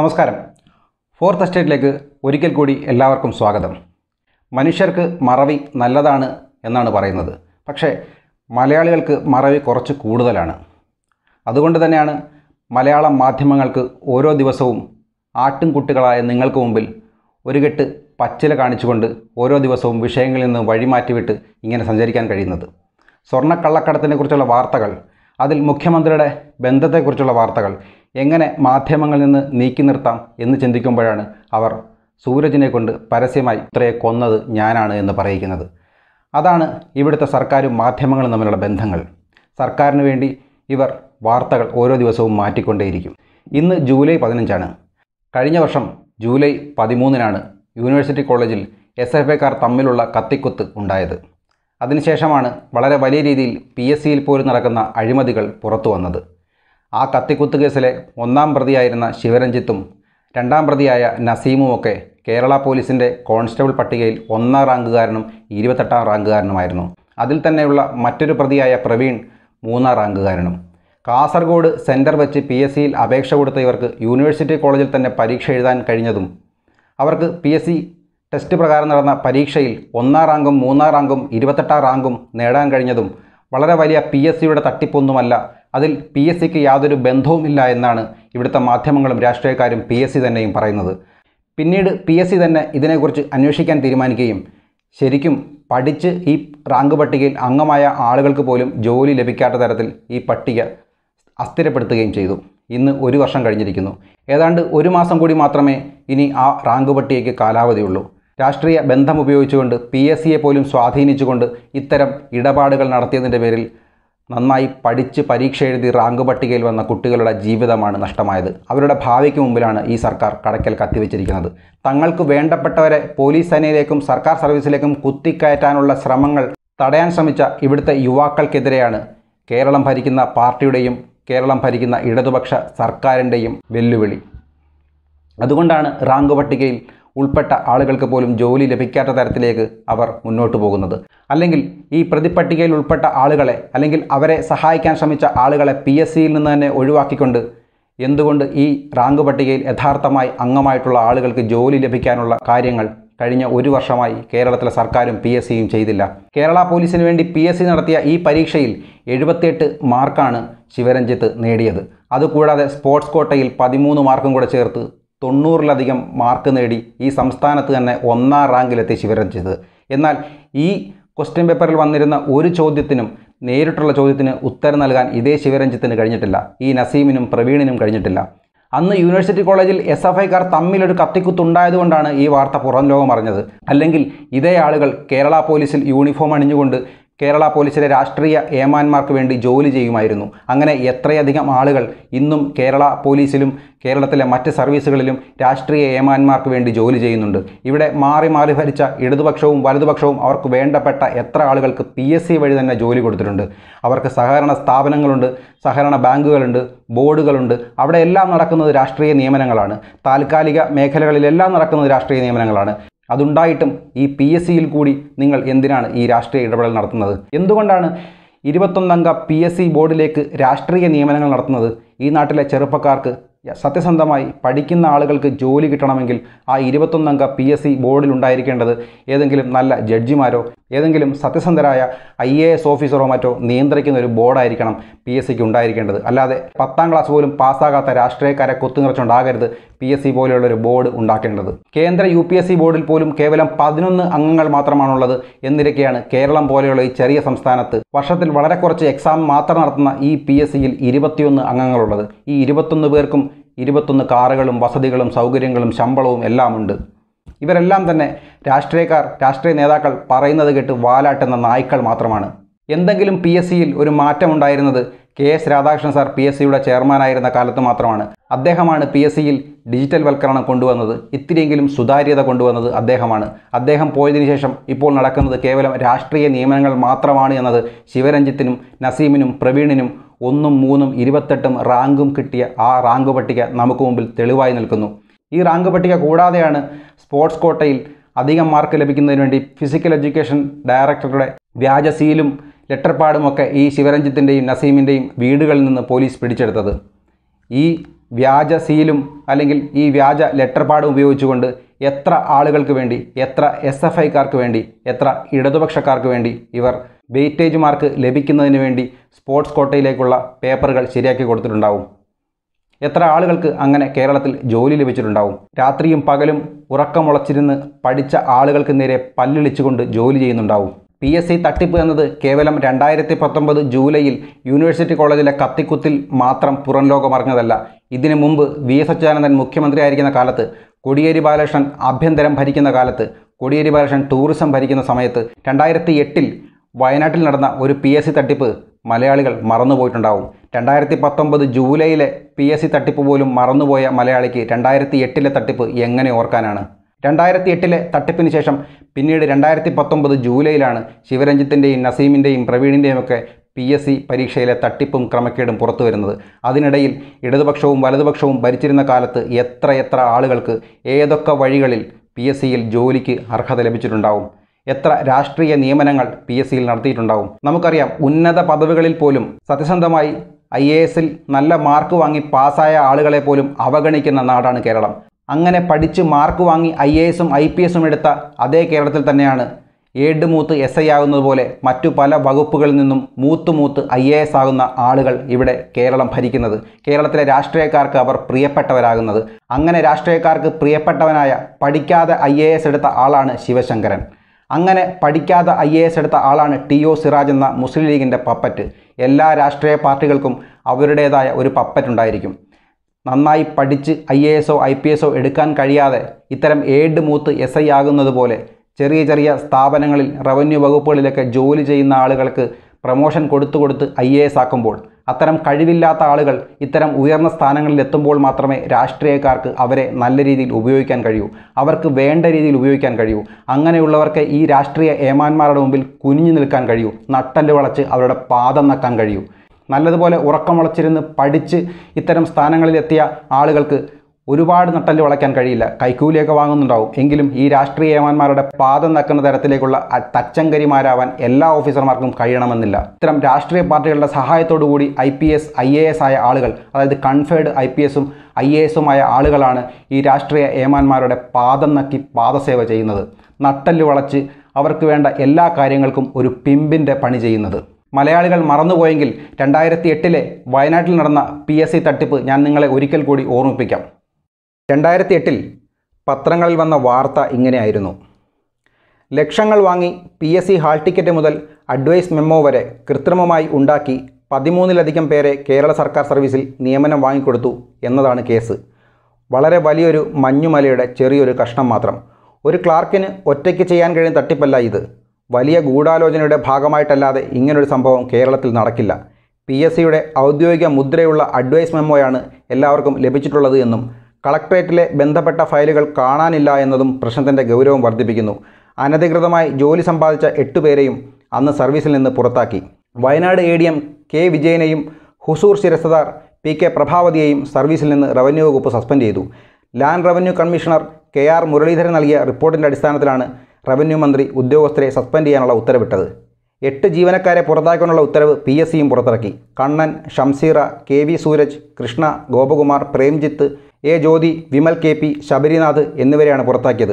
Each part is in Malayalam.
നമസ്കാരം ഫോർത്ത് എസ്റ്റേറ്റിലേക്ക് ഒരിക്കൽ കൂടി എല്ലാവർക്കും സ്വാഗതം മനുഷ്യർക്ക് മറവി നല്ലതാണ് എന്നാണ് പറയുന്നത് പക്ഷേ മലയാളികൾക്ക് മറവി കുറച്ച് കൂടുതലാണ് അതുകൊണ്ട് തന്നെയാണ് മലയാളം മാധ്യമങ്ങൾക്ക് ഓരോ ദിവസവും കുട്ടികളായ നിങ്ങൾക്ക് മുമ്പിൽ ഒരു കെട്ട് പച്ചില കാണിച്ചുകൊണ്ട് ഓരോ ദിവസവും വിഷയങ്ങളിൽ നിന്ന് വഴിമാറ്റിവിട്ട് ഇങ്ങനെ സഞ്ചരിക്കാൻ കഴിയുന്നത് സ്വർണ്ണക്കള്ളക്കടത്തിനെക്കുറിച്ചുള്ള വാർത്തകൾ അതിൽ മുഖ്യമന്ത്രിയുടെ ബന്ധത്തെക്കുറിച്ചുള്ള വാർത്തകൾ എങ്ങനെ മാധ്യമങ്ങളിൽ നിന്ന് നീക്കി നിർത്താം എന്ന് ചിന്തിക്കുമ്പോഴാണ് അവർ സൂരജിനെ കൊണ്ട് പരസ്യമായി ഇത്രയെ കൊന്നത് ഞാനാണ് എന്ന് പറയിക്കുന്നത് അതാണ് ഇവിടുത്തെ സർക്കാരും മാധ്യമങ്ങളും തമ്മിലുള്ള ബന്ധങ്ങൾ സർക്കാരിന് വേണ്ടി ഇവർ വാർത്തകൾ ഓരോ ദിവസവും മാറ്റിക്കൊണ്ടേയിരിക്കും ഇന്ന് ജൂലൈ പതിനഞ്ചാണ് കഴിഞ്ഞ വർഷം ജൂലൈ പതിമൂന്നിനാണ് യൂണിവേഴ്സിറ്റി കോളേജിൽ എസ് എഫ് എക്കാർ തമ്മിലുള്ള കത്തിക്കുത്ത് ഉണ്ടായത് അതിനുശേഷമാണ് വളരെ വലിയ രീതിയിൽ പി എസ് സിയിൽ പോലും നടക്കുന്ന അഴിമതികൾ പുറത്തു വന്നത് ആ കത്തിക്കുത്ത് കേസിലെ ഒന്നാം പ്രതിയായിരുന്ന ശിവരഞ്ജിത്തും രണ്ടാം പ്രതിയായ നസീമുമൊക്കെ കേരള പോലീസിൻ്റെ കോൺസ്റ്റബിൾ പട്ടികയിൽ ഒന്നാം റാങ്കുകാരനും ഇരുപത്തെട്ടാം റാങ്കുകാരനുമായിരുന്നു അതിൽ തന്നെയുള്ള മറ്റൊരു പ്രതിയായ പ്രവീൺ മൂന്നാം റാങ്കുകാരനും കാസർഗോഡ് സെൻറ്റർ വെച്ച് പി എസ് സിയിൽ അപേക്ഷ കൊടുത്ത ഇവർക്ക് യൂണിവേഴ്സിറ്റി കോളേജിൽ തന്നെ പരീക്ഷ എഴുതാൻ കഴിഞ്ഞതും അവർക്ക് പി എസ് സി ടെസ്റ്റ് പ്രകാരം നടന്ന പരീക്ഷയിൽ ഒന്നാം റാങ്കും മൂന്നാം റാങ്കും ഇരുപത്തെട്ടാം റാങ്കും നേടാൻ കഴിഞ്ഞതും വളരെ വലിയ പി എസ് സിയുടെ തട്ടിപ്പൊന്നുമല്ല അതിൽ പി എസ് സിക്ക് യാതൊരു ബന്ധവുമില്ല എന്നാണ് ഇവിടുത്തെ മാധ്യമങ്ങളും രാഷ്ട്രീയക്കാരും പി എസ് സി തന്നെയും പറയുന്നത് പിന്നീട് പി എസ് സി തന്നെ ഇതിനെക്കുറിച്ച് അന്വേഷിക്കാൻ തീരുമാനിക്കുകയും ശരിക്കും പഠിച്ച് ഈ റാങ്ക് പട്ടികയിൽ അംഗമായ ആളുകൾക്ക് പോലും ജോലി ലഭിക്കാത്ത തരത്തിൽ ഈ പട്ടിക അസ്ഥിരപ്പെടുത്തുകയും ചെയ്തു ഇന്ന് ഒരു വർഷം കഴിഞ്ഞിരിക്കുന്നു ഏതാണ്ട് ഒരു മാസം കൂടി മാത്രമേ ഇനി ആ റാങ്ക് പട്ടികയ്ക്ക് കാലാവധിയുള്ളൂ രാഷ്ട്രീയ ബന്ധം ഉപയോഗിച്ചുകൊണ്ട് പി എസ് സിയെ പോലും സ്വാധീനിച്ചുകൊണ്ട് ഇത്തരം ഇടപാടുകൾ നടത്തിയതിൻ്റെ പേരിൽ നന്നായി പഠിച്ച് പരീക്ഷ എഴുതി റാങ്ക് പട്ടികയിൽ വന്ന കുട്ടികളുടെ ജീവിതമാണ് നഷ്ടമായത് അവരുടെ ഭാവിക്ക് മുമ്പിലാണ് ഈ സർക്കാർ കടക്കൽ കത്തിവെച്ചിരിക്കുന്നത് തങ്ങൾക്ക് വേണ്ടപ്പെട്ടവരെ പോലീസ് സേനയിലേക്കും സർക്കാർ സർവീസിലേക്കും കുത്തിക്കയറ്റാനുള്ള ശ്രമങ്ങൾ തടയാൻ ശ്രമിച്ച ഇവിടുത്തെ യുവാക്കൾക്കെതിരെയാണ് കേരളം ഭരിക്കുന്ന പാർട്ടിയുടെയും കേരളം ഭരിക്കുന്ന ഇടതുപക്ഷ സർക്കാരിൻ്റെയും വെല്ലുവിളി അതുകൊണ്ടാണ് റാങ്ക് പട്ടികയിൽ ഉൾപ്പെട്ട ആളുകൾക്ക് പോലും ജോലി ലഭിക്കാത്ത തരത്തിലേക്ക് അവർ മുന്നോട്ട് പോകുന്നത് അല്ലെങ്കിൽ ഈ പ്രതിപ്പട്ടികയിൽ ഉൾപ്പെട്ട ആളുകളെ അല്ലെങ്കിൽ അവരെ സഹായിക്കാൻ ശ്രമിച്ച ആളുകളെ പി എസ് സിയിൽ നിന്ന് തന്നെ ഒഴിവാക്കിക്കൊണ്ട് എന്തുകൊണ്ട് ഈ റാങ്ക് പട്ടികയിൽ യഥാർത്ഥമായി അംഗമായിട്ടുള്ള ആളുകൾക്ക് ജോലി ലഭിക്കാനുള്ള കാര്യങ്ങൾ കഴിഞ്ഞ ഒരു വർഷമായി കേരളത്തിലെ സർക്കാരും പി എസ് സിയും ചെയ്തില്ല കേരള പോലീസിന് വേണ്ടി പി എസ് സി നടത്തിയ ഈ പരീക്ഷയിൽ എഴുപത്തിയെട്ട് മാർക്കാണ് ശിവരഞ്ജിത്ത് നേടിയത് അതുകൂടാതെ സ്പോർട്സ് കോട്ടയിൽ പതിമൂന്ന് മാർക്കും കൂടെ ചേർത്ത് തൊണ്ണൂറിലധികം മാർക്ക് നേടി ഈ സംസ്ഥാനത്ത് തന്നെ ഒന്നാം റാങ്കിലെത്തി ശിവരഞ്ജിത്ത് എന്നാൽ ഈ ക്വസ്റ്റ്യൻ പേപ്പറിൽ വന്നിരുന്ന ഒരു ചോദ്യത്തിനും നേരിട്ടുള്ള ചോദ്യത്തിന് ഉത്തരം നൽകാൻ ഇതേ ശിവരഞ്ജിത്തിന് കഴിഞ്ഞിട്ടില്ല ഈ നസീമിനും പ്രവീണിനും കഴിഞ്ഞിട്ടില്ല അന്ന് യൂണിവേഴ്സിറ്റി കോളേജിൽ എസ് എഫ് ഐക്കാർ തമ്മിലൊരു കത്തിക്കുത്തുണ്ടായതുകൊണ്ടാണ് ഈ വാർത്ത പുറം ലോകം അറിഞ്ഞത് അല്ലെങ്കിൽ ഇതേ ആളുകൾ കേരള പോലീസിൽ യൂണിഫോം അണിഞ്ഞുകൊണ്ട് കേരള പോലീസിലെ രാഷ്ട്രീയ ഏമാന്മാർക്ക് വേണ്ടി ജോലി ചെയ്യുമായിരുന്നു അങ്ങനെ എത്രയധികം ആളുകൾ ഇന്നും കേരള പോലീസിലും കേരളത്തിലെ മറ്റ് സർവീസുകളിലും രാഷ്ട്രീയ ഏമാന്മാർക്ക് വേണ്ടി ജോലി ചെയ്യുന്നുണ്ട് ഇവിടെ മാറി മാറി ഭരിച്ച ഇടതുപക്ഷവും വലതുപക്ഷവും അവർക്ക് വേണ്ടപ്പെട്ട എത്ര ആളുകൾക്ക് പി എസ് സി വഴി തന്നെ ജോലി കൊടുത്തിട്ടുണ്ട് അവർക്ക് സഹകരണ സ്ഥാപനങ്ങളുണ്ട് സഹകരണ ബാങ്കുകളുണ്ട് ബോർഡുകളുണ്ട് അവിടെ എല്ലാം നടക്കുന്നത് രാഷ്ട്രീയ നിയമനങ്ങളാണ് താൽക്കാലിക മേഖലകളിലെല്ലാം നടക്കുന്നത് രാഷ്ട്രീയ നിയമനങ്ങളാണ് അതുണ്ടായിട്ടും ഈ പി എസ് സിയിൽ കൂടി നിങ്ങൾ എന്തിനാണ് ഈ രാഷ്ട്രീയ ഇടപെടൽ നടത്തുന്നത് എന്തുകൊണ്ടാണ് ഇരുപത്തൊന്നംഗ പി എസ് സി ബോർഡിലേക്ക് രാഷ്ട്രീയ നിയമനങ്ങൾ നടത്തുന്നത് ഈ നാട്ടിലെ ചെറുപ്പക്കാർക്ക് സത്യസന്ധമായി പഠിക്കുന്ന ആളുകൾക്ക് ജോലി കിട്ടണമെങ്കിൽ ആ ഇരുപത്തൊന്നംഗ പി എസ് സി ബോർഡിൽ ഉണ്ടായിരിക്കേണ്ടത് ഏതെങ്കിലും നല്ല ജഡ്ജിമാരോ ഏതെങ്കിലും സത്യസന്ധരായ ഐ എ എസ് ഓഫീസറോ മറ്റോ നിയന്ത്രിക്കുന്ന ഒരു ബോർഡായിരിക്കണം പി എസ് സിക്ക് ഉണ്ടായിരിക്കേണ്ടത് അല്ലാതെ പത്താം ക്ലാസ് പോലും പാസ്സാകാത്ത രാഷ്ട്രീയക്കാരെ കൊത്തുനിറച്ചുകൊണ്ടാകരുത് പി എസ് സി പോലെയുള്ള ഒരു ബോർഡ് ഉണ്ടാക്കേണ്ടത് കേന്ദ്ര യു പി എസ് സി ബോർഡിൽ പോലും കേവലം പതിനൊന്ന് അംഗങ്ങൾ മാത്രമാണുള്ളത് എന്നിരിക്കെയാണ് കേരളം പോലെയുള്ള ഈ ചെറിയ സംസ്ഥാനത്ത് വർഷത്തിൽ വളരെ കുറച്ച് എക്സാം മാത്രം നടത്തുന്ന ഈ പി എസ് സിയിൽ ഇരുപത്തിയൊന്ന് അംഗങ്ങളുള്ളത് ഈ ഇരുപത്തൊന്ന് പേർക്കും ഇരുപത്തൊന്ന് കാറുകളും വസതികളും സൗകര്യങ്ങളും ശമ്പളവും എല്ലാമുണ്ട് ഇവരെല്ലാം തന്നെ രാഷ്ട്രീയക്കാർ രാഷ്ട്രീയ നേതാക്കൾ പറയുന്നത് കേട്ട് വാലാട്ടുന്ന നായ്ക്കൾ മാത്രമാണ് എന്തെങ്കിലും പി എസ് സിയിൽ ഒരു മാറ്റമുണ്ടായിരുന്നത് K S Radhakrishnan sir P S സിയുടെ ചെയർമാനായിരുന്ന കാലത്ത് മാത്രമാണ് അദ്ദേഹമാണ് പി എസ് സിയിൽ ഡിജിറ്റൽ വൽക്കരണം കൊണ്ടുവന്നത് ഇത്തിരിയെങ്കിലും സുതാര്യത കൊണ്ടുവന്നത് അദ്ദേഹമാണ് അദ്ദേഹം പോയതിനു ശേഷം ഇപ്പോൾ നടക്കുന്നത് കേവലം രാഷ്ട്രീയ നിയമനങ്ങൾ മാത്രമാണ് എന്നത് ശിവരഞ്ജിത്തിനും നസീമിനും പ്രവീണിനും ഒന്നും മൂന്നും ഇരുപത്തെട്ടും റാങ്കും കിട്ടിയ ആ റാങ്ക് പട്ടിക നമുക്ക് മുമ്പിൽ തെളിവായി നിൽക്കുന്നു ഈ റാങ്ക് പട്ടിക കൂടാതെയാണ് സ്പോർട്സ് കോട്ടയിൽ അധികം മാർക്ക് ലഭിക്കുന്നതിന് വേണ്ടി ഫിസിക്കൽ എഡ്യൂക്കേഷൻ ഡയറക്ടറുടെ വ്യാജ സീലും ലെറ്റർപാടുമൊക്കെ ഈ ശിവരഞ്ജിത്തിൻ്റെയും നസീമിൻ്റെയും വീടുകളിൽ നിന്ന് പോലീസ് പിടിച്ചെടുത്തത് ഈ വ്യാജ സീലും അല്ലെങ്കിൽ ഈ വ്യാജ ലെറ്റർപാടും ഉപയോഗിച്ചുകൊണ്ട് എത്ര ആളുകൾക്ക് വേണ്ടി എത്ര എസ് എഫ് ഐക്കാർക്ക് വേണ്ടി എത്ര ഇടതുപക്ഷക്കാർക്ക് വേണ്ടി ഇവർ വെയിറ്റേജ് മാർക്ക് ലഭിക്കുന്നതിന് വേണ്ടി സ്പോർട്സ് കോട്ടയിലേക്കുള്ള പേപ്പറുകൾ ശരിയാക്കി കൊടുത്തിട്ടുണ്ടാവും എത്ര ആളുകൾക്ക് അങ്ങനെ കേരളത്തിൽ ജോലി ലഭിച്ചിട്ടുണ്ടാവും രാത്രിയും പകലും ഉറക്കമുളച്ചിരുന്ന് പഠിച്ച ആളുകൾക്ക് നേരെ പല്ലിളിച്ചുകൊണ്ട് ജോലി ചെയ്യുന്നുണ്ടാവും പി എസ് സി തട്ടിപ്പ് എന്നത് കേവലം രണ്ടായിരത്തി പത്തൊമ്പത് ജൂലൈയിൽ യൂണിവേഴ്സിറ്റി കോളേജിലെ കത്തിക്കുത്തിൽ മാത്രം പുറം ലോകമറിഞ്ഞതല്ല ഇതിനു മുമ്പ് വി എസ് അച്യുതാനന്ദൻ മുഖ്യമന്ത്രിയായിരിക്കുന്ന കാലത്ത് കോടിയേരി ബാലകൃഷ്ണൻ ആഭ്യന്തരം ഭരിക്കുന്ന കാലത്ത് കോടിയേരി ബാലകൃഷ്ണൻ ടൂറിസം ഭരിക്കുന്ന സമയത്ത് രണ്ടായിരത്തി എട്ടിൽ വയനാട്ടിൽ നടന്ന ഒരു പി എസ് സി തട്ടിപ്പ് മലയാളികൾ മറന്നുപോയിട്ടുണ്ടാവും രണ്ടായിരത്തി പത്തൊമ്പത് ജൂലൈയിലെ പി എസ് സി തട്ടിപ്പ് പോലും മറന്നുപോയ മലയാളിക്ക് രണ്ടായിരത്തി എട്ടിലെ തട്ടിപ്പ് എങ്ങനെ ഓർക്കാനാണ് രണ്ടായിരത്തി എട്ടിലെ തട്ടിപ്പിന് ശേഷം പിന്നീട് രണ്ടായിരത്തി പത്തൊമ്പത് ജൂലൈയിലാണ് ശിവരഞ്ജിത്തിൻ്റെയും നസീമിൻ്റെയും പ്രവീണിൻ്റെയും ഒക്കെ പി എസ് സി പരീക്ഷയിലെ തട്ടിപ്പും ക്രമക്കേടും പുറത്തു വരുന്നത് അതിനിടയിൽ ഇടതുപക്ഷവും വലതുപക്ഷവും ഭരിച്ചിരുന്ന കാലത്ത് എത്രയെത്ര ആളുകൾക്ക് ഏതൊക്കെ വഴികളിൽ പി എസ് സിയിൽ ജോലിക്ക് അർഹത ലഭിച്ചിട്ടുണ്ടാവും എത്ര രാഷ്ട്രീയ നിയമനങ്ങൾ പി എസ് സിയിൽ നടത്തിയിട്ടുണ്ടാവും നമുക്കറിയാം ഉന്നത പദവികളിൽ പോലും സത്യസന്ധമായി ഐ എ എസിൽ നല്ല മാർക്ക് വാങ്ങി പാസ്സായ ആളുകളെ പോലും അവഗണിക്കുന്ന നാടാണ് കേരളം അങ്ങനെ പഠിച്ച് മാർക്ക് വാങ്ങി ഐ എ എസും ഐ പി എസും എടുത്ത അതേ കേരളത്തിൽ തന്നെയാണ് ഏഡ് മൂത്ത് എസ് ഐ ആകുന്നതുപോലെ മറ്റു പല വകുപ്പുകളിൽ നിന്നും മൂത്ത് മൂത്ത് ഐ എ എസ് ആകുന്ന ആളുകൾ ഇവിടെ കേരളം ഭരിക്കുന്നത് കേരളത്തിലെ രാഷ്ട്രീയക്കാർക്ക് അവർ പ്രിയപ്പെട്ടവരാകുന്നത് അങ്ങനെ രാഷ്ട്രീയക്കാർക്ക് പ്രിയപ്പെട്ടവനായ പഠിക്കാതെ ഐ എ എസ് എടുത്ത ആളാണ് ശിവശങ്കരൻ അങ്ങനെ പഠിക്കാതെ ഐ എ എസ് എടുത്ത ആളാണ് ടി ഒ സിറാജ് എന്ന മുസ്ലിം ലീഗിൻ്റെ പപ്പറ്റ് എല്ലാ രാഷ്ട്രീയ പാർട്ടികൾക്കും അവരുടേതായ ഒരു പപ്പറ്റ് ഉണ്ടായിരിക്കും നന്നായി പഠിച്ച് ഐ എ എസോ ഐ പി എസോ എടുക്കാൻ കഴിയാതെ ഇത്തരം ഏഡ് മൂത്ത് എസ് ഐ ആകുന്നത് പോലെ ചെറിയ ചെറിയ സ്ഥാപനങ്ങളിൽ റവന്യൂ വകുപ്പുകളിലൊക്കെ ജോലി ചെയ്യുന്ന ആളുകൾക്ക് പ്രമോഷൻ കൊടുത്തു കൊടുത്ത് ഐ എ എസ് ആക്കുമ്പോൾ അത്തരം കഴിവില്ലാത്ത ആളുകൾ ഇത്തരം ഉയർന്ന സ്ഥാനങ്ങളിൽ എത്തുമ്പോൾ മാത്രമേ രാഷ്ട്രീയക്കാർക്ക് അവരെ നല്ല രീതിയിൽ ഉപയോഗിക്കാൻ കഴിയൂ അവർക്ക് വേണ്ട രീതിയിൽ ഉപയോഗിക്കാൻ കഴിയൂ അങ്ങനെയുള്ളവർക്ക് ഈ രാഷ്ട്രീയ ഏമാന്മാരുടെ മുമ്പിൽ കുനിഞ്ഞു നിൽക്കാൻ കഴിയൂ നട്ടല് വളച്ച് അവരുടെ പാദം നക്കാൻ കഴിയൂ നല്ലതുപോലെ ഉറക്കം വളച്ചിരുന്ന് പഠിച്ച് ഇത്തരം സ്ഥാനങ്ങളിലെത്തിയ ആളുകൾക്ക് ഒരുപാട് നട്ടല് വളയ്ക്കാൻ കഴിയില്ല കൈക്കൂലിയൊക്കെ വാങ്ങുന്നുണ്ടാവും എങ്കിലും ഈ രാഷ്ട്രീയ ഏമാന്മാരുടെ പാദം നക്കുന്ന തരത്തിലേക്കുള്ള തച്ചങ്കരിമാരാവാൻ എല്ലാ ഓഫീസർമാർക്കും കഴിയണമെന്നില്ല ഇത്തരം രാഷ്ട്രീയ പാർട്ടികളുടെ കൂടി I P S I A S ആയ ആളുകൾ അതായത് കൺഫേർഡ് ഐ പി എസും ഐ എ എസുമായ ആളുകളാണ് ഈ രാഷ്ട്രീയ ഏമാന്മാരുടെ പാദം നക്കി പാദസേവ ചെയ്യുന്നത് നട്ടല് വളച്ച് അവർക്ക് വേണ്ട എല്ലാ കാര്യങ്ങൾക്കും ഒരു പിമ്പിൻ്റെ പണി ചെയ്യുന്നത് മലയാളികൾ മറന്നുപോയെങ്കിൽ രണ്ടായിരത്തി എട്ടിലെ വയനാട്ടിൽ നടന്ന പി എസ് സി തട്ടിപ്പ് ഞാൻ നിങ്ങളെ ഒരിക്കൽ കൂടി ഓർമ്മിപ്പിക്കാം രണ്ടായിരത്തി എട്ടിൽ പത്രങ്ങളിൽ വന്ന വാർത്ത ഇങ്ങനെയായിരുന്നു ലക്ഷങ്ങൾ വാങ്ങി P S C hall ticket മുതൽ അഡ്വൈസ് മെമ്മോ വരെ കൃത്രിമമായി ഉണ്ടാക്കി പതിമൂന്നിലധികം പേരെ കേരള സർക്കാർ സർവീസിൽ നിയമനം വാങ്ങിക്കൊടുത്തു എന്നതാണ് കേസ് വളരെ വലിയൊരു മഞ്ഞുമലയുടെ ചെറിയൊരു കഷ്ണം മാത്രം ഒരു ക്ലാർക്കിന് ഒറ്റയ്ക്ക് ചെയ്യാൻ കഴിയുന്ന തട്ടിപ്പല്ല ഇത് വലിയ ഗൂഢാലോചനയുടെ ഭാഗമായിട്ടല്ലാതെ ഇങ്ങനൊരു സംഭവം കേരളത്തിൽ നടക്കില്ല പി എസ് സിയുടെ ഔദ്യോഗിക മുദ്രയുള്ള അഡ്വൈസ് മെമ്മോയാണ് എല്ലാവർക്കും ലഭിച്ചിട്ടുള്ളത് എന്നും കളക്ടറേറ്റിലെ ബന്ധപ്പെട്ട ഫയലുകൾ കാണാനില്ല എന്നതും പ്രശ്നത്തിൻ്റെ ഗൗരവം വർദ്ധിപ്പിക്കുന്നു അനധികൃതമായി ജോലി സമ്പാദിച്ച എട്ടുപേരെയും അന്ന് സർവീസിൽ നിന്ന് പുറത്താക്കി Wayanad A D M K വിജയനെയും ഹുസൂർ ശിരസദാർ പി കെ പ്രഭാവതിയെയും സർവീസിൽ നിന്ന് റവന്യൂ വകുപ്പ് സസ്പെൻഡ് ചെയ്തു land revenue commissioner K R Muraleedharan നൽകിയ റിപ്പോർട്ടിൻ്റെ അടിസ്ഥാനത്തിലാണ് റവന്യൂ മന്ത്രി ഉദ്യോഗസ്ഥരെ സസ്പെൻഡ് ചെയ്യാനുള്ള ഉത്തരവിട്ടത് എട്ട് ജീവനക്കാരെ പുറത്താക്കാനുള്ള ഉത്തരവ് പി എസ് സിയും പുറത്തിറക്കി Kannan Shamseera K V Sooraj Krishna Gopakumar Premjith A Jyothi Vimal K P Sabarinath എന്നിവരെയാണ് പുറത്താക്കിയത്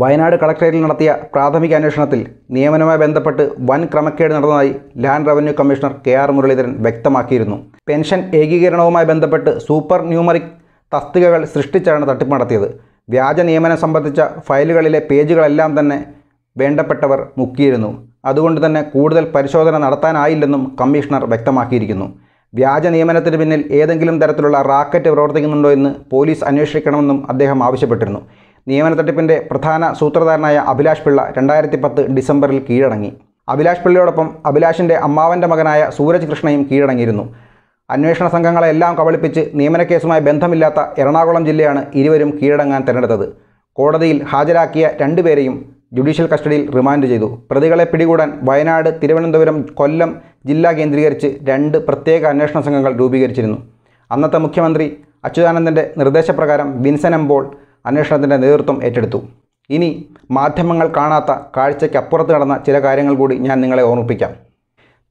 വയനാട് കളക്ടറേറ്റിൽ നടത്തിയ പ്രാഥമിക അന്വേഷണത്തിൽ നിയമനവുമായി ബന്ധപ്പെട്ട് വൻ ക്രമക്കേട് നടന്നതായി land revenue commissioner K R Muraleedharan വ്യക്തമാക്കിയിരുന്നു പെൻഷൻ ഏകീകരണവുമായി ബന്ധപ്പെട്ട് സൂപ്പർ ന്യൂമറിക് തസ്തികകൾ സൃഷ്ടിച്ചാണ് തട്ടിപ്പ് നടത്തിയത് വ്യാജ നിയമനം സംബന്ധിച്ച ഫയലുകളിലെ പേജുകളെല്ലാം തന്നെ വേണ്ടപ്പെട്ടവർ മുക്കിയിരുന്നു അതുകൊണ്ട് തന്നെ കൂടുതൽ പരിശോധന നടത്താനായില്ലെന്നും കമ്മീഷണർ വ്യക്തമാക്കിയിരിക്കുന്നു വ്യാജ നിയമനത്തിന് പിന്നിൽ ഏതെങ്കിലും തരത്തിലുള്ള റാക്കറ്റ് പ്രവർത്തിക്കുന്നുണ്ടോ എന്ന് പോലീസ് അന്വേഷിക്കണമെന്നും അദ്ദേഹം ആവശ്യപ്പെട്ടിരുന്നു നിയമന തട്ടിപ്പിൻ്റെ പ്രധാന സൂത്രധാരനായ അഭിലാഷ് പിള്ള രണ്ടായിരത്തി പത്ത് ഡിസംബറിൽ കീഴടങ്ങി അഭിലാഷ് പിള്ളയോടൊപ്പം അഭിലാഷിൻ്റെ അമ്മാവൻ്റെ മകനായ സൂരജ് കൃഷ്ണയും കീഴടങ്ങിയിരുന്നു അന്വേഷണ സംഘങ്ങളെല്ലാം കബളിപ്പിച്ച് നിയമന കേസുമായി ബന്ധമില്ലാത്ത എറണാകുളം ജില്ലയാണ് ഇരുവരും കീഴടങ്ങാൻ തിരഞ്ഞെടുത്തത് കോടതിയിൽ ഹാജരാക്കിയ രണ്ടുപേരെയും ജുഡീഷ്യൽ കസ്റ്റഡിയിൽ റിമാൻഡ് ചെയ്തു പ്രതികളെ പിടികൂടാൻ വയനാട് തിരുവനന്തപുരം കൊല്ലം ജില്ല കേന്ദ്രീകരിച്ച് രണ്ട് പ്രത്യേക അന്വേഷണ സംഘങ്ങൾ രൂപീകരിച്ചിരുന്നു അന്നത്തെ മുഖ്യമന്ത്രി അച്യുതാനന്ദൻ്റെ നിർദ്ദേശപ്രകാരം വിൻസൻ എംബോൾ അന്വേഷണത്തിൻ്റെ നേതൃത്വം ഏറ്റെടുത്തു ഇനി മാധ്യമങ്ങൾ കാണാത്ത കാഴ്ചയ്ക്കപ്പുറത്ത് നടന്ന ചില കാര്യങ്ങൾ കൂടി ഞാൻ നിങ്ങളെ ഓർമ്മിപ്പിക്കാം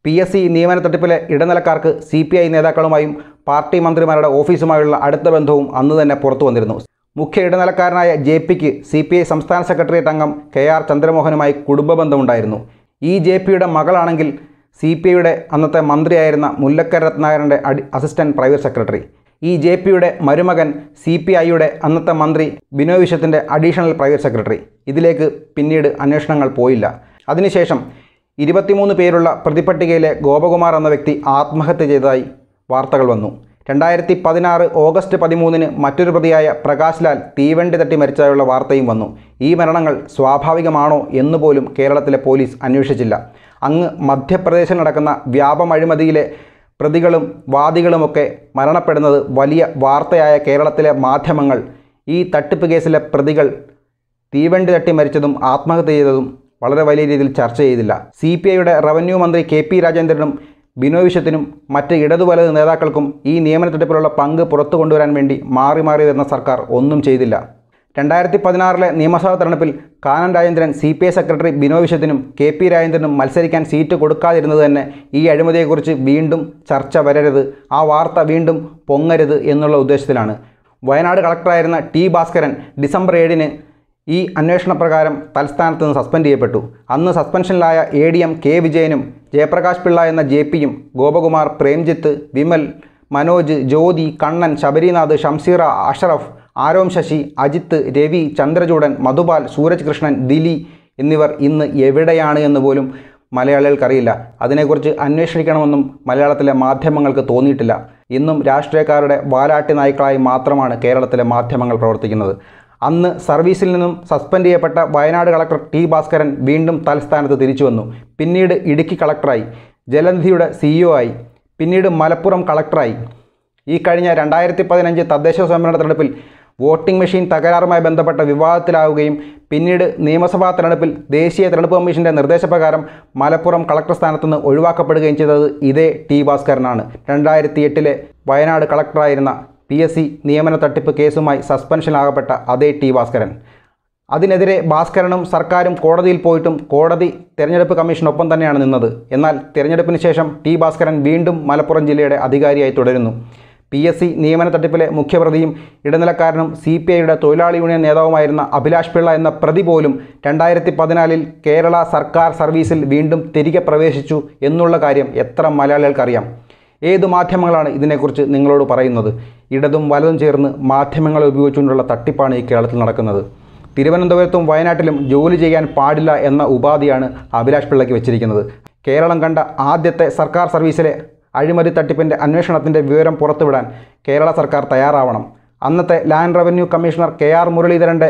പി എസ് സി നിയമന തട്ടിപ്പിലെ ഇടനിലക്കാർക്ക് സി പി ഐ നേതാക്കളുമായും പാർട്ടി മന്ത്രിമാരുടെ ഓഫീസുമായുള്ള അടുത്ത ബന്ധവും അന്ന് തന്നെ പുറത്തു വന്നിരുന്നു മുഖ്യ ഇടനിലക്കാരനായ ജെ പിക്ക് സി പി ഐ സംസ്ഥാന സെക്രട്ടേറിയറ്റ് അംഗം കെ ആർ ചന്ദ്രമോഹനുമായി കുടുംബ ബന്ധമുണ്ടായിരുന്നു ഈ ജെ പിയുടെ മകളാണെങ്കിൽ സി പി ഐയുടെ അന്നത്തെ മന്ത്രിയായിരുന്ന മുല്ലക്കര രത്നാകരൻ്റെ അടി അസിസ്റ്റൻറ്റ് പ്രൈവറ്റ് സെക്രട്ടറി ഈ ജെ പിയുടെ മരുമകൻ സി പി ഐയുടെ അന്നത്തെ മന്ത്രി ബിനോ വിശ്വത്തിൻ്റെ അഡീഷണൽ പ്രൈവറ്റ് സെക്രട്ടറി ഇതിലേക്ക് പിന്നീട് അന്വേഷണങ്ങൾ പോയില്ല അതിനുശേഷം ഇരുപത്തിമൂന്ന് പേരുള്ള പ്രതിപട്ടികയിലെ ഗോപകുമാർ എന്ന വ്യക്തി ആത്മഹത്യ ചെയ്തതായി വാർത്തകൾ വന്നു രണ്ടായിരത്തി പതിനാറ് ഓഗസ്റ്റ് പതിമൂന്നിന് മറ്റൊരു പ്രതിയായ പ്രകാശ് ലാൽ തീവണ്ടി തട്ടി മരിച്ചതായുള്ള വാർത്തയും വന്നു ഈ മരണങ്ങൾ സ്വാഭാവികമാണോ എന്ന് പോലും കേരളത്തിലെ പോലീസ് അന്വേഷിച്ചില്ല അങ്ങ് മധ്യപ്രദേശിൽ നടക്കുന്ന അഴിമതിയിലെ പ്രതികളും വാദികളുമൊക്കെ മരണപ്പെടുന്നത് വലിയ വാർത്തയായ കേരളത്തിലെ മാധ്യമങ്ങൾ ഈ തട്ടിപ്പ് കേസിലെ പ്രതികൾ തീവണ്ടി തട്ടി മരിച്ചതും ആത്മഹത്യ ചെയ്തതും വളരെ വലിയ രീതിയിൽ ചർച്ച ചെയ്തില്ല സി പി ഐയുടെ റവന്യൂ മന്ത്രി കെ പി രാജേന്ദ്രനും ബിനോ വിശ്വത്തിനും മറ്റ് ഇടതു വലത് നേതാക്കൾക്കും ഈ നിയമനത്തെടുപ്പിലുള്ള പങ്ക് പുറത്തു കൊണ്ടുവരാൻ വേണ്ടി മാറി മാറി വരുന്ന സർക്കാർ ഒന്നും ചെയ്തില്ല രണ്ടായിരത്തി പതിനാറിലെ നിയമസഭാ തെരഞ്ഞെടുപ്പിൽ Kanam Rajendran C P I secretary Binoy വിശ്വത്തിനും കെ പി രാജേന്ദ്രനും മത്സരിക്കാൻ സീറ്റ് കൊടുക്കാതിരുന്നത് തന്നെ ഈ അഴിമതിയെക്കുറിച്ച് വീണ്ടും ചർച്ച വരരുത് ആ വാർത്ത വീണ്ടും പൊങ്ങരുത് എന്നുള്ള ഉദ്ദേശത്തിലാണ് വയനാട് കളക്ടറായിരുന്ന ടി ഭാസ്കരൻ ഡിസംബർ ഏഴിന് ഈ അന്വേഷണ പ്രകാരം തൽസ്ഥാനത്ത് നിന്ന് സസ്പെൻഡ് ചെയ്യപ്പെട്ടു അന്ന് സസ്പെൻഷനിലായ എ ഡി എം കെ വിജയനും ജയപ്രകാശ് പിള്ള എന്ന ജെ പിയും ഗോപകുമാർ പ്രേംജിത്ത് വിമൽ മനോജ് ജ്യോതി കണ്ണൻ ശബരിനാഥ് ഷംസീറ അഷറഫ് ആരോം ശശി അജിത്ത് രവി ചന്ദ്രചൂടൻ മധുപാൽ സൂരജ് കൃഷ്ണൻ ദിലി എന്നിവർ ഇന്ന് എവിടെയാണ് എന്ന് പോലും മലയാളികൾക്കറിയില്ല അതിനെക്കുറിച്ച് അന്വേഷിക്കണമെന്നും മലയാളത്തിലെ മാധ്യമങ്ങൾക്ക് തോന്നിയിട്ടില്ല ഇന്നും രാഷ്ട്രീയക്കാരുടെ വാലാട്ടി നായ്ക്കളായി മാത്രമാണ് കേരളത്തിലെ മാധ്യമങ്ങൾ പ്രവർത്തിക്കുന്നത് അന്ന് സർവീസിൽ നിന്നും സസ്പെൻഡ് ചെയ്യപ്പെട്ട വയനാട് കളക്ടർ ടി ഭാസ്കരൻ വീണ്ടും തലസ്ഥാനത്ത് തിരിച്ചു വന്നു പിന്നീട് ഇടുക്കി കളക്ടറായി ജലനിധിയുടെ സിഇഒ e ആയി പിന്നീട് മലപ്പുറം കളക്ടറായി ഈ കഴിഞ്ഞ രണ്ടായിരത്തി പതിനഞ്ച് തദ്ദേശ സ്വയംഭരണ തെരഞ്ഞെടുപ്പിൽ വോട്ടിംഗ് മെഷീൻ തകരാറുമായി ബന്ധപ്പെട്ട വിവാദത്തിലാവുകയും പിന്നീട് നിയമസഭാ തെരഞ്ഞെടുപ്പിൽ ദേശീയ തെരഞ്ഞെടുപ്പ് കമ്മീഷൻ്റെ നിർദ്ദേശപ്രകാരം മലപ്പുറം കളക്ടർ സ്ഥാനത്ത് നിന്ന് ഒഴിവാക്കപ്പെടുകയും ചെയ്തത് ഇതേ ടി ഭാസ്കരനാണ് രണ്ടായിരത്തി എട്ടിലെ വയനാട് കളക്ടറായിരുന്ന പി എസ് സി നിയമന തട്ടിപ്പ് കേസുമായി സസ്പെൻഷനാകപ്പെട്ട അതേ ടി ഭാസ്കരൻ അതിനെതിരെ ഭാസ്കരനും സർക്കാരും കോടതിയിൽ പോയിട്ടും കോടതി തെരഞ്ഞെടുപ്പ് കമ്മീഷനൊപ്പം തന്നെയാണ് നിന്നത് എന്നാൽ തെരഞ്ഞെടുപ്പിന് ശേഷം ടി ഭാസ്കരൻ വീണ്ടും മലപ്പുറം ജില്ലയുടെ അധികാരിയായി തുടരുന്നു പി എസ് സി നിയമന തട്ടിപ്പിലെ മുഖ്യപ്രതിയും ഇടനിലക്കാരനും സി പി ഐയുടെ തൊഴിലാളി യൂണിയൻ നേതാവുമായിരുന്ന അഭിലാഷ് പിള്ള എന്ന പ്രതി പോലും രണ്ടായിരത്തി പതിനാലിൽ കേരള സർക്കാർ സർവീസിൽ വീണ്ടും തിരികെ പ്രവേശിച്ചു എന്നുള്ള കാര്യം എത്ര മലയാളികൾക്കറിയാം ഏത് മാധ്യമങ്ങളാണ് ഇതിനെക്കുറിച്ച് നിങ്ങളോട് പറയുന്നത് ഇടതും വലതും ചേർന്ന് മാധ്യമങ്ങളെ ഉപയോഗിച്ചുകൊണ്ടുള്ള തട്ടിപ്പാണ് ഈ കേരളത്തിൽ നടക്കുന്നത് തിരുവനന്തപുരത്തും വയനാട്ടിലും ജോലി ചെയ്യാൻ പാടില്ല എന്ന ഉപാധിയാണ് അഭിലാഷ് പിള്ളയ്ക്ക് വെച്ചിരിക്കുന്നത് കേരളം കണ്ട ആദ്യത്തെ സർക്കാർ സർവീസിലെ അഴിമതി തട്ടിപ്പിൻ്റെ അന്വേഷണത്തിൻ്റെ വിവരം പുറത്തുവിടാൻ കേരള സർക്കാർ തയ്യാറാവണം അന്നത്തെ land revenue commissioner K R മുരളീധരൻ്റെ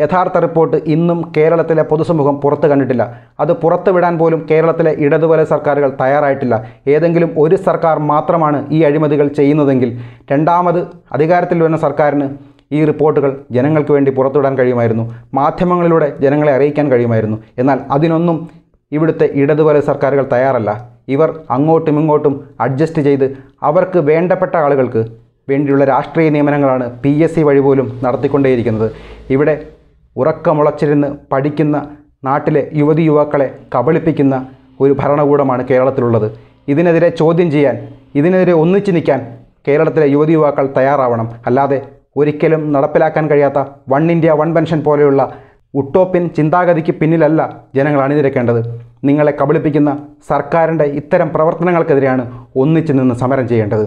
യഥാർത്ഥ റിപ്പോർട്ട് ഇന്നും കേരളത്തിലെ പൊതുസമൂഹം പുറത്തു കണ്ടിട്ടില്ല അത് പുറത്തുവിടാൻ പോലും കേരളത്തിലെ ഇടതുപോലെ സർക്കാരുകൾ തയ്യാറായിട്ടില്ല ഏതെങ്കിലും ഒരു സർക്കാർ മാത്രമാണ് ഈ അഴിമതികൾ ചെയ്യുന്നതെങ്കിൽ രണ്ടാമത് അധികാരത്തിൽ വരുന്ന സർക്കാരിന് ഈ റിപ്പോർട്ടുകൾ ജനങ്ങൾക്ക് വേണ്ടി പുറത്തുവിടാൻ കഴിയുമായിരുന്നു മാധ്യമങ്ങളിലൂടെ ജനങ്ങളെ അറിയിക്കാൻ കഴിയുമായിരുന്നു എന്നാൽ അതിനൊന്നും ഇവിടുത്തെ ഇടതുപോലെ സർക്കാരുകൾ തയ്യാറല്ല ഇവർ അങ്ങോട്ടും ഇങ്ങോട്ടും അഡ്ജസ്റ്റ് ചെയ്ത് അവർക്ക് വേണ്ടപ്പെട്ട ആളുകൾക്ക് വേണ്ടിയുള്ള രാഷ്ട്രീയ നിയമനങ്ങളാണ് പി എസ് സി വഴി പോലും നടത്തിക്കൊണ്ടേയിരിക്കുന്നത് ഇവിടെ ഉറക്കമുളച്ചിരുന്ന് പഠിക്കുന്ന നാട്ടിലെ യുവതി യുവാക്കളെ കബളിപ്പിക്കുന്ന ഒരു ഭരണകൂടമാണ് കേരളത്തിലുള്ളത് ഇതിനെതിരെ ചോദ്യം ചെയ്യാൻ ഇതിനെതിരെ ഒന്നിച്ചു നിൽക്കാൻ കേരളത്തിലെ യുവതി യുവാക്കൾ തയ്യാറാവണം അല്ലാതെ ഒരിക്കലും നടപ്പിലാക്കാൻ കഴിയാത്ത വൺ ഇന്ത്യ വൺ പെൻഷൻ പോലെയുള്ള ഉട്ടോപ്പിൻ ചിന്താഗതിക്ക് പിന്നിലല്ല ജനങ്ങൾ അണിനിരക്കേണ്ടത് നിങ്ങളെ കബളിപ്പിക്കുന്ന സർക്കാരിൻ്റെ ഇത്തരം പ്രവർത്തനങ്ങൾക്കെതിരെയാണ് ഒന്നിച്ചു നിന്ന് സമരം ചെയ്യേണ്ടത്